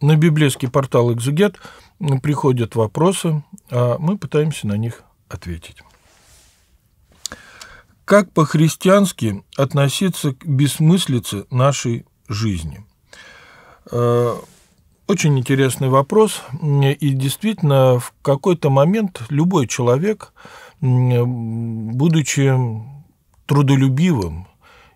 На библейский портал «Экзегет» приходят вопросы, а мы пытаемся на них ответить. Как по-христиански относиться к бессмыслице нашей жизни? Э, очень интересный вопрос. И действительно, в какой-то момент любой человек, будучи трудолюбивым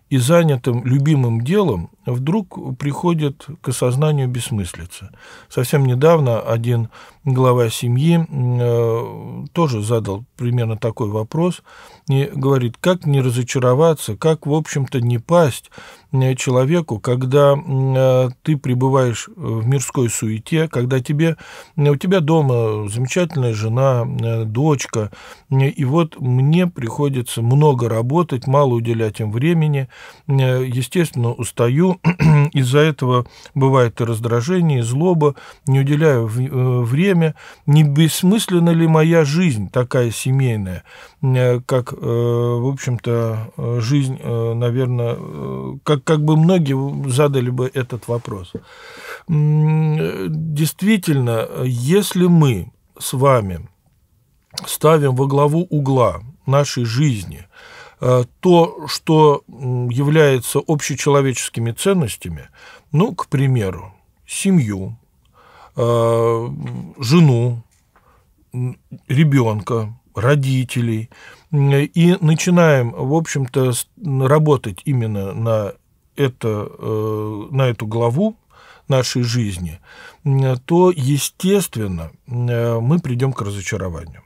и занятым любимым делом, вдруг приходит к осознанию бессмыслицы. Совсем недавно один глава семьи э, тоже задал примерно такой вопрос и говорит, как не разочароваться, как, в общем-то, не пасть э, человеку, когда э, ты пребываешь в мирской суете, когда тебе, у тебя дома замечательная жена, э, дочка, и вот мне приходится много работать, мало уделять им времени, э, естественно, устаю, из-за этого бывает и раздражение, и злоба, не уделяю э, время. Не бессмысленна ли моя жизнь такая семейная, э, как, э, в общем-то, жизнь, наверное, как, как бы многие задали бы этот вопрос. Действительно, если мы с вами ставим во главу угла нашей жизни – Э, то, что является общечеловеческими ценностями, ну, к примеру, семью, э, жену, ребенка, родителей, и начинаем, в общем-то, работать именно на, это, э, на эту главу нашей жизни, то, естественно, мы придем к разочарованию.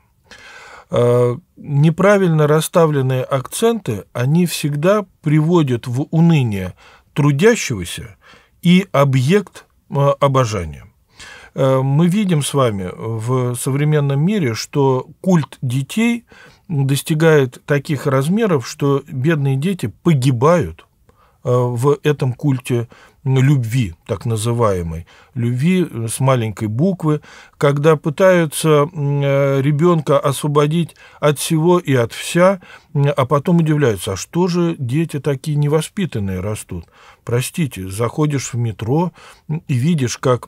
Э, неправильно расставленные акценты, они всегда приводят в уныние трудящегося и объект э, обожания. Э, мы видим с вами в современном мире, что культ детей достигает таких размеров, что бедные дети погибают – Э, в этом культе любви, так называемой, любви э, с маленькой буквы, когда пытаются э, ребенка освободить от всего и от вся, а потом удивляются, а что же дети такие невоспитанные растут? Простите, заходишь в метро и видишь, как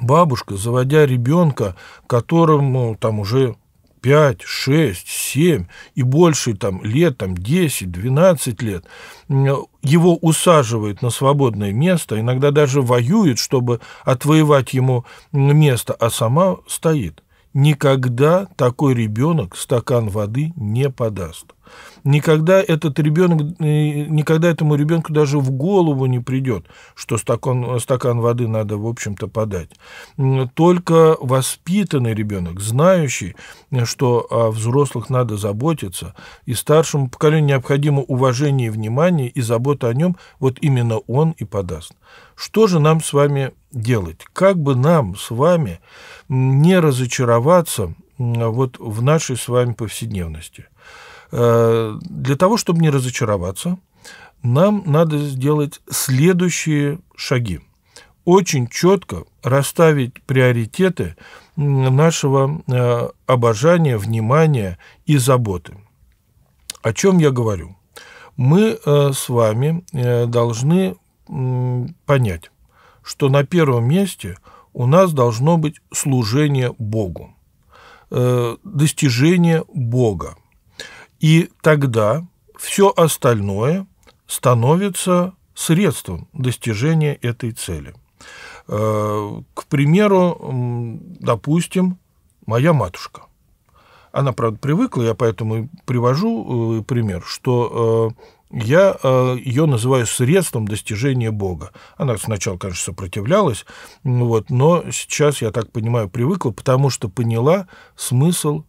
бабушка, заводя ребенка, которому там уже 5, 6, 7 и больше там, лет, там, 10, 12 лет, его усаживают на свободное место, иногда даже воюют, чтобы отвоевать ему место, а сама стоит. Никогда такой ребенок стакан воды не подаст. Никогда этот ребенок, э, никогда этому ребенку даже в голову не придет, что стакан, стакан воды надо, в общем-то, подать. Только воспитанный ребенок, знающий, что о взрослых надо заботиться, и старшему поколению необходимо уважение и внимание, и забота о нем, вот именно он и подаст. Что же нам с вами делать? Как бы нам с вами не разочароваться вот в нашей с вами повседневности – Э, для того, чтобы не разочароваться, нам надо сделать следующие шаги. Очень четко расставить приоритеты нашего э, обожания, внимания и заботы. О чем я говорю? Мы э, с вами должны понять, что на первом месте у нас должно быть служение Богу, достижение Бога. И тогда все остальное становится средством достижения этой цели. Э, к примеру, допустим, моя матушка. Она, правда, привыкла, я поэтому привожу э, пример, что э, я ее называю средством достижения Бога. Она сначала, конечно, сопротивлялась, вот, но сейчас, я так понимаю, привыкла, потому что поняла смысл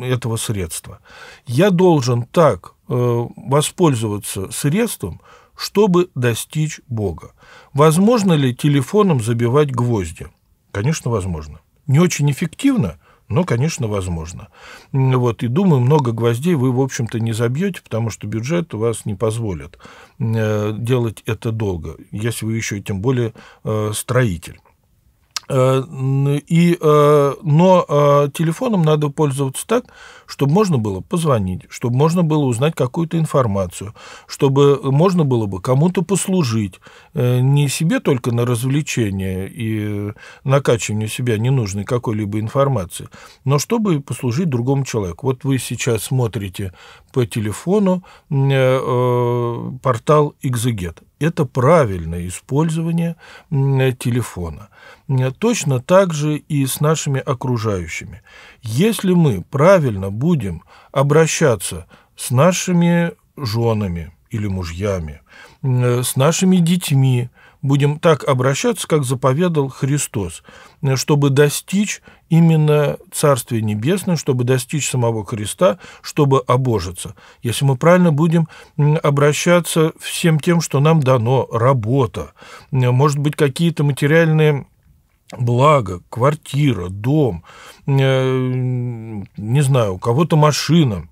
этого средства. Я должен так э, воспользоваться средством, чтобы достичь Бога. Возможно ли телефоном забивать гвозди? Конечно, возможно. Не очень эффективно, но, конечно, возможно. Вот, и думаю, много гвоздей вы, в общем-то, не забьете, потому что бюджет у вас не позволит э, делать это долго, если вы еще тем более э, строитель. Э, и, э, но э, телефоном надо пользоваться так, чтобы можно было позвонить, чтобы можно было узнать какую-то информацию, чтобы можно было бы кому-то послужить, не себе только на развлечение и накачивание себя ненужной какой-либо информации, но чтобы послужить другому человеку. Вот вы сейчас смотрите по телефону портал «Экзегет» это правильное использование телефона. Точно так же и с нашими окружающими. Если мы правильно будем обращаться с нашими женами или мужьями, э, с нашими детьми, будем так обращаться, как заповедал Христос, чтобы достичь именно Царствия Небесного, чтобы достичь самого Христа, чтобы обожиться. Если мы правильно будем обращаться всем тем, что нам дано, работа, может быть, какие-то материальные благо, квартира, дом, э, не знаю, у кого-то машина –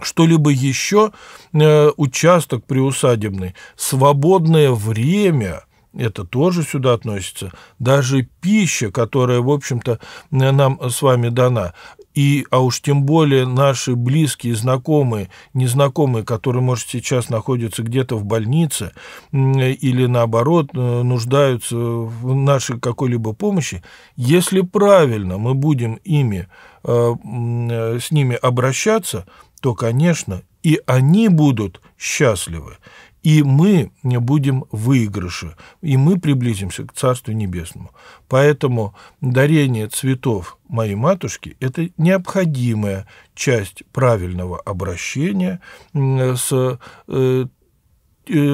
что-либо еще, э, участок приусадебный, свободное время – это тоже сюда относится. Даже пища, которая, в общем-то, э, нам с вами дана. И, а уж тем более наши близкие, знакомые, незнакомые, которые, может, сейчас находятся где-то в больнице или, наоборот, э, нуждаются в нашей какой-либо помощи, если правильно мы будем ими, с ними обращаться, то, конечно, и они будут счастливы, и мы не будем в выигрыше, и мы приблизимся к Царству Небесному. Поэтому дарение цветов моей матушке – это необходимая часть правильного обращения с, э, э,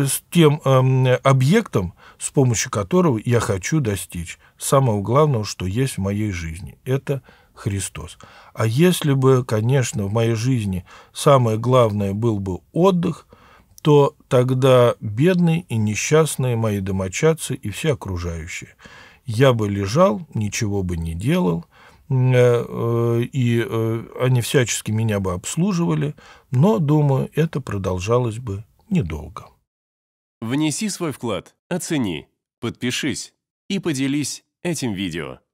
с тем эм, объектом, с помощью которого я хочу достичь самого главного, что есть в моей жизни – это Христос. А если бы, конечно, в моей жизни самое главное был бы отдых, то тогда бедные и несчастные мои домочадцы и все окружающие. Я бы лежал, ничего бы не делал, э, э, и э, они всячески меня бы обслуживали, но, думаю, это продолжалось бы недолго. Внеси свой вклад, оцени, подпишись и поделись этим видео.